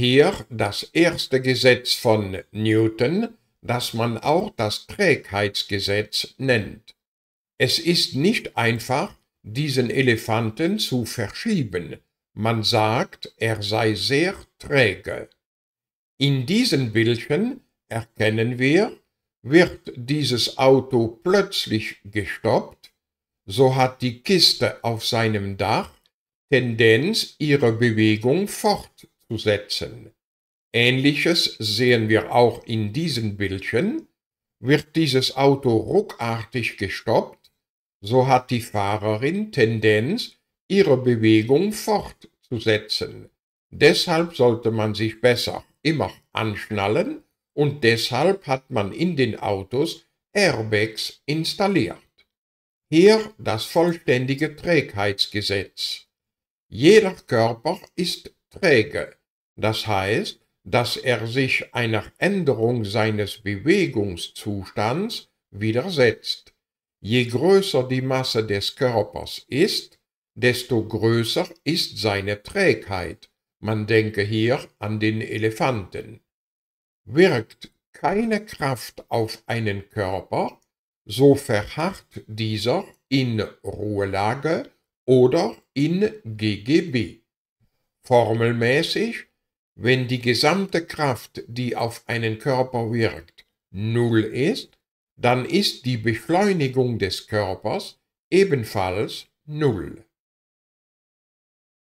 Hier das erste Gesetz von Newton, das man auch das Trägheitsgesetz nennt. Es ist nicht einfach, diesen Elefanten zu verschieben, man sagt, er sei sehr träge. In diesen Bildchen erkennen wir, wird dieses Auto plötzlich gestoppt, so hat die Kiste auf seinem Dach Tendenz ihre Bewegung fortzusetzen zu setzen. Ähnliches sehen wir auch in diesem Bildchen. Wird dieses Auto ruckartig gestoppt, so hat die Fahrerin Tendenz, ihre Bewegung fortzusetzen. Deshalb sollte man sich besser immer anschnallen und deshalb hat man in den Autos Airbags installiert. Hier das vollständige Trägheitsgesetz. Jeder Körper ist träge. Das heißt, dass er sich einer Änderung seines Bewegungszustands widersetzt. Je größer die Masse des Körpers ist, desto größer ist seine Trägheit. Man denke hier an den Elefanten. Wirkt keine Kraft auf einen Körper, so verharrt dieser in Ruhelage oder in GGB. Formelmäßig wenn die gesamte Kraft, die auf einen Körper wirkt, null ist, dann ist die Beschleunigung des Körpers ebenfalls null.